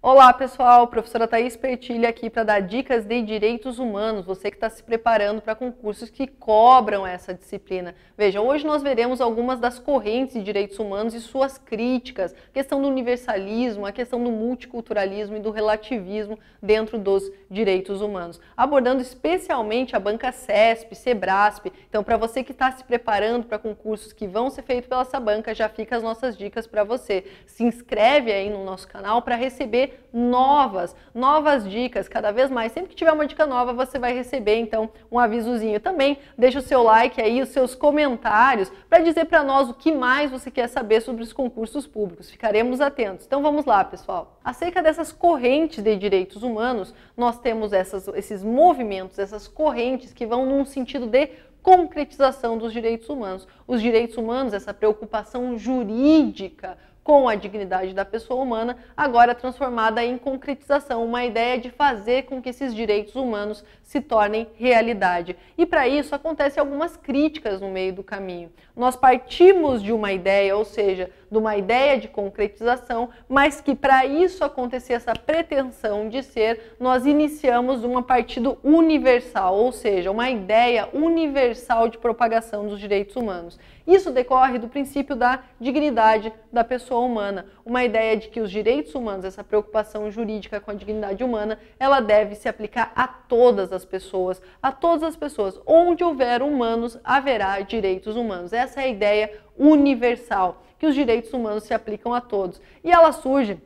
Olá pessoal, professora Thaís Pertilha aqui para dar dicas de direitos humanos, você que está se preparando para concursos que cobram essa disciplina. Veja, hoje nós veremos algumas das correntes de direitos humanos e suas críticas, a questão do universalismo, a questão do multiculturalismo e do relativismo dentro dos direitos humanos, abordando especialmente a banca CESP, SEBRASP. Então, para você que está se preparando para concursos que vão ser feitos pela essa banca, já fica as nossas dicas para você. Se inscreve aí no nosso canal para receber novas, novas dicas cada vez mais. Sempre que tiver uma dica nova, você vai receber então um avisozinho também. Deixa o seu like aí, os seus comentários para dizer para nós o que mais você quer saber sobre os concursos públicos. Ficaremos atentos. Então vamos lá, pessoal. Acerca dessas correntes de direitos humanos, nós temos essas, esses movimentos, essas correntes que vão num sentido de concretização dos direitos humanos. Os direitos humanos, essa preocupação jurídica com a dignidade da pessoa humana, agora transformada em concretização, uma ideia de fazer com que esses direitos humanos se tornem realidade. E para isso acontecem algumas críticas no meio do caminho. Nós partimos de uma ideia, ou seja, de uma ideia de concretização, mas que para isso acontecer essa pretensão de ser, nós iniciamos um partido universal, ou seja, uma ideia universal de propagação dos direitos humanos. Isso decorre do princípio da dignidade da pessoa humana uma ideia de que os direitos humanos, essa preocupação jurídica com a dignidade humana, ela deve se aplicar a todas as pessoas, a todas as pessoas. Onde houver humanos, haverá direitos humanos. Essa é a ideia universal, que os direitos humanos se aplicam a todos. E ela surge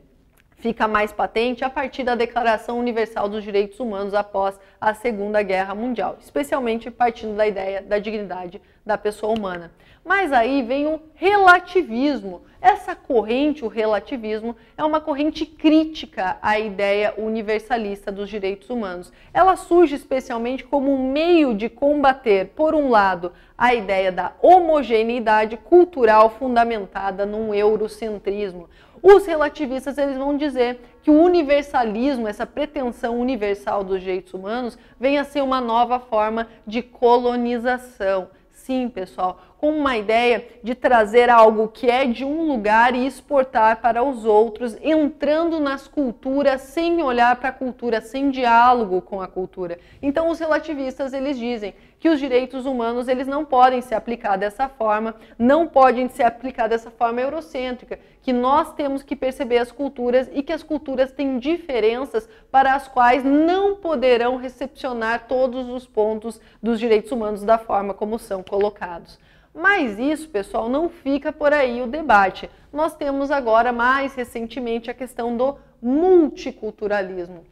fica mais patente a partir da Declaração Universal dos Direitos Humanos após a Segunda Guerra Mundial, especialmente partindo da ideia da dignidade da pessoa humana. Mas aí vem o relativismo. Essa corrente, o relativismo, é uma corrente crítica à ideia universalista dos direitos humanos. Ela surge especialmente como um meio de combater, por um lado, a ideia da homogeneidade cultural fundamentada num eurocentrismo. Os relativistas eles vão dizer que o universalismo, essa pretensão universal dos direitos humanos, vem a ser uma nova forma de colonização. Sim, pessoal, com uma ideia de trazer algo que é de um lugar e exportar para os outros, entrando nas culturas sem olhar para a cultura, sem diálogo com a cultura. Então os relativistas eles dizem que os direitos humanos eles não podem se aplicar dessa forma, não podem ser aplicados dessa forma eurocêntrica, que nós temos que perceber as culturas e que as culturas têm diferenças para as quais não poderão recepcionar todos os pontos dos direitos humanos da forma como são colocados. Mas isso, pessoal, não fica por aí o debate. Nós temos agora, mais recentemente, a questão do multiculturalismo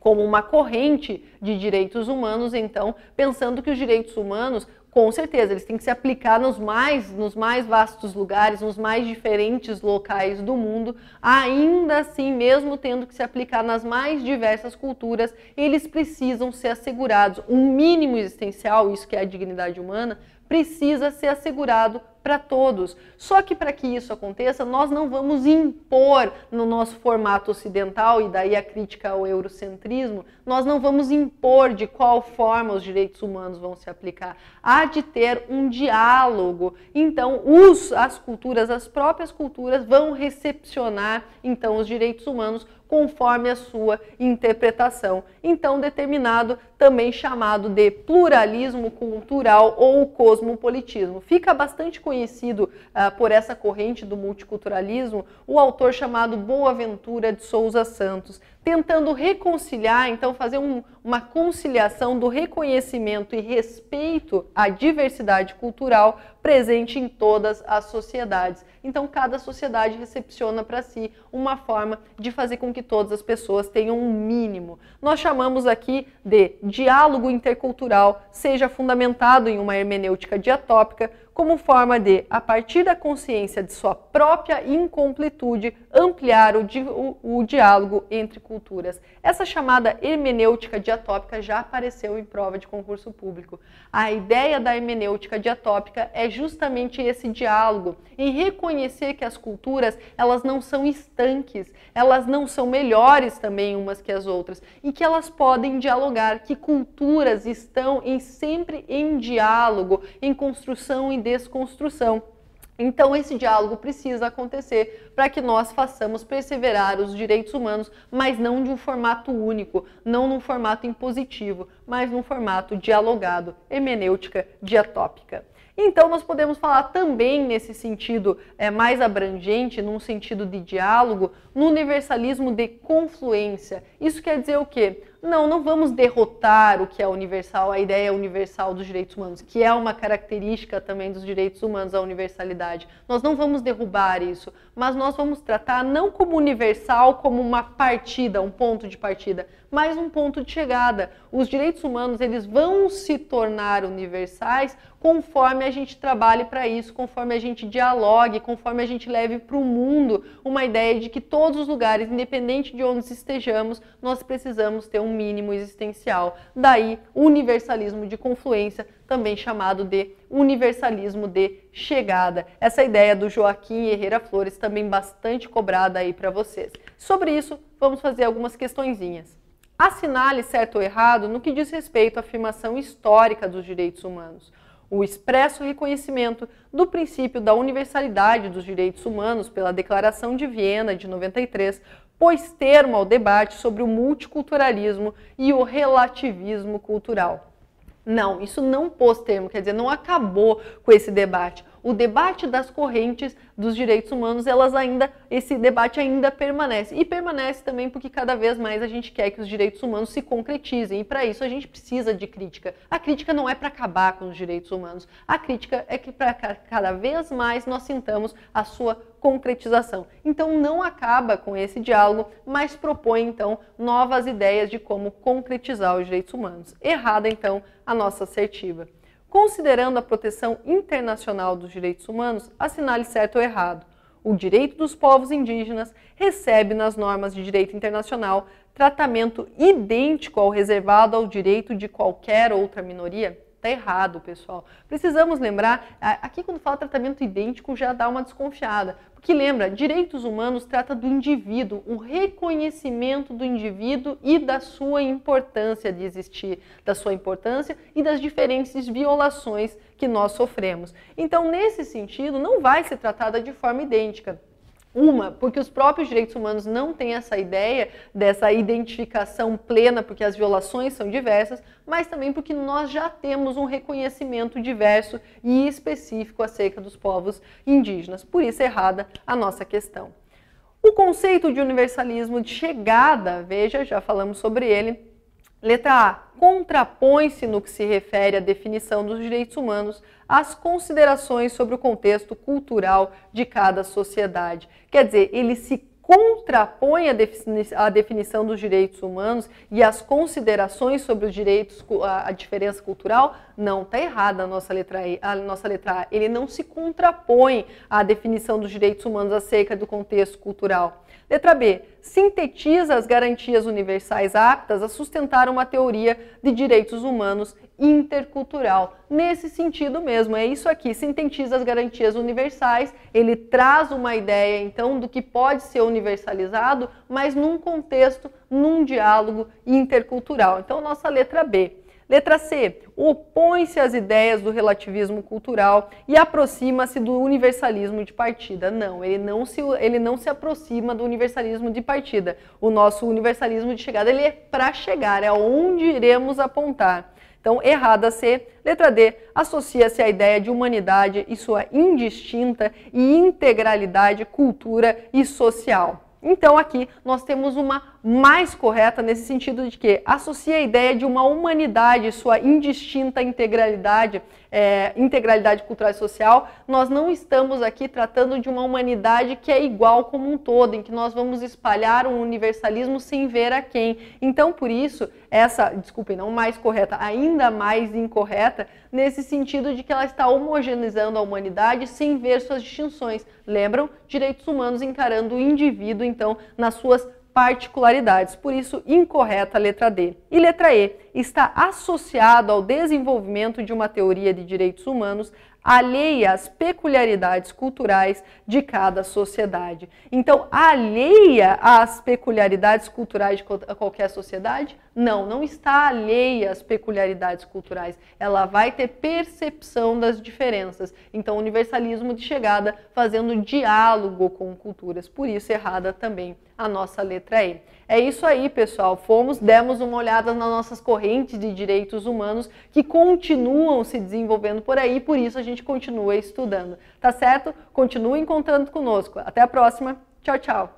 como uma corrente de direitos humanos, então, pensando que os direitos humanos, com certeza, eles têm que se aplicar nos mais, nos mais vastos lugares, nos mais diferentes locais do mundo, ainda assim, mesmo tendo que se aplicar nas mais diversas culturas, eles precisam ser assegurados um mínimo existencial, isso que é a dignidade humana, precisa ser assegurado para todos. Só que para que isso aconteça, nós não vamos impor no nosso formato ocidental, e daí a crítica ao eurocentrismo, nós não vamos impor de qual forma os direitos humanos vão se aplicar. Há de ter um diálogo. Então, os, as culturas, as próprias culturas, vão recepcionar então os direitos humanos conforme a sua interpretação. Então, determinado, também chamado de pluralismo cultural ou cosmopolitismo. Fica bastante conhecido ah, por essa corrente do multiculturalismo o autor chamado Boaventura de Souza Santos tentando reconciliar, então fazer um, uma conciliação do reconhecimento e respeito à diversidade cultural presente em todas as sociedades. Então, cada sociedade recepciona para si uma forma de fazer com que todas as pessoas tenham um mínimo. Nós chamamos aqui de diálogo intercultural, seja fundamentado em uma hermenêutica diatópica, como forma de, a partir da consciência de sua própria incompletude, ampliar o, di o, o, diálogo entre culturas. Essa chamada hermenêutica diatópica já apareceu em prova de concurso público. A ideia da hermenêutica diatópica é justamente esse diálogo, em reconhecer que as culturas elas não são estanques, elas não são melhores também umas que as outras e que elas podem dialogar, que culturas estão em, sempre em diálogo, em construção e desconstrução. Então, esse diálogo precisa acontecer para que nós façamos perseverar os direitos humanos, mas não de um formato único, não num formato impositivo, mas num formato dialogado, hemenêutica, diatópica. Então, nós podemos falar também nesse sentido é, mais abrangente, num sentido de diálogo, no universalismo de confluência. Isso quer dizer o quê? não, não vamos derrotar o que é universal, a ideia é universal dos direitos humanos, que é uma característica também dos direitos humanos, a universalidade. Nós não vamos derrubar isso, mas nós vamos tratar não como universal, como uma partida, um ponto de partida, mas um ponto de chegada. Os direitos humanos, eles vão se tornar universais conforme a gente trabalhe para isso, conforme a gente dialogue, conforme a gente leve para o mundo uma ideia de que todos os lugares, independente de onde estejamos, nós precisamos ter um um mínimo existencial. Daí, universalismo de confluência, também chamado de universalismo de chegada. Essa ideia do Joaquim Herrera Flores também bastante cobrada aí para vocês. Sobre isso, vamos fazer algumas questõezinhas. Assinale certo ou errado no que diz respeito à afirmação histórica dos direitos humanos o expresso reconhecimento do princípio da universalidade dos direitos humanos pela Declaração de Viena de 93, pôs termo ao debate sobre o multiculturalismo e o relativismo cultural. Não, isso não pôs termo, quer dizer, não acabou com esse debate, o debate das correntes dos direitos humanos, elas ainda esse debate ainda permanece. E permanece também porque cada vez mais a gente quer que os direitos humanos se concretizem e para isso a gente precisa de crítica. A crítica não é para acabar com os direitos humanos. A crítica é que para cada vez mais nós sintamos a sua concretização. Então não acaba com esse diálogo, mas propõe então novas ideias de como concretizar os direitos humanos. Errada então a nossa assertiva considerando a proteção internacional dos direitos humanos, assinale certo ou errado. O direito dos povos indígenas recebe nas normas de direito internacional tratamento idêntico ao reservado ao direito de qualquer outra minoria? Tá errado, pessoal. Precisamos lembrar, aqui quando fala tratamento idêntico já dá uma desconfiada, porque lembra, direitos humanos trata do indivíduo, o reconhecimento do indivíduo e da sua importância de existir, da sua importância e das diferentes violações que nós sofremos. Então, nesse sentido, não vai ser tratada de forma idêntica. Uma, porque os próprios direitos humanos não têm essa ideia dessa identificação plena, porque as violações são diversas, mas também porque nós já temos um reconhecimento diverso e específico acerca dos povos indígenas. Por isso, é errada a nossa questão. O conceito de universalismo de chegada, veja, já falamos sobre ele, Letra A. Contrapõe-se no que se refere à definição dos direitos humanos às considerações sobre o contexto cultural de cada sociedade. Quer dizer, ele se contrapõe à definição dos direitos humanos e às considerações sobre os direitos, a, diferença cultural, não está errada a nossa letra a nossa letra A. Ele não se contrapõe à definição dos direitos humanos acerca do contexto cultural. Letra B sintetiza as garantias universais aptas a sustentar uma teoria de direitos humanos intercultural. Nesse sentido mesmo, é isso aqui, sintetiza as garantias universais, ele traz uma ideia então do que pode ser universalizado, mas num contexto, num diálogo intercultural. Então, nossa letra B. Letra C, opõe-se às ideias do relativismo cultural e aproxima-se do universalismo de partida. Não, ele não, se, ele não se aproxima do universalismo de partida. O nosso universalismo de chegada ele é para chegar, é onde iremos apontar. Então, errada C. Letra D. Associa-se à ideia de humanidade e sua indistinta e integralidade cultura e social. Então, aqui nós temos uma mais correta nesse sentido de que associa a ideia de uma humanidade, sua indistinta integralidade, é, integralidade cultural e social. Nós não estamos aqui tratando de uma humanidade que é igual como um todo, em que nós vamos espalhar um universalismo sem ver a quem. Então, por isso, essa, desculpem, não mais correta, ainda mais incorreta, nesse sentido de que ela está homogeneizando a humanidade sem ver suas distinções. Lembram? Direitos humanos encarando o indivíduo, então, nas suas particularidades, por isso incorreta a letra D. E letra E está associado ao desenvolvimento de uma teoria de direitos humanos alheia às peculiaridades culturais de cada sociedade. Então, alheia às peculiaridades culturais de qualquer sociedade? Não, não está alheia às peculiaridades culturais. Ela vai ter percepção das diferenças. Então, universalismo de chegada fazendo diálogo com culturas. Por isso, errada também a nossa letra E. É isso aí, pessoal. Fomos, demos uma olhada nas nossas correntes de direitos humanos que continuam se desenvolvendo por aí, por isso a gente continua estudando. Tá certo? Continue encontrando conosco. Até a próxima. Tchau, tchau.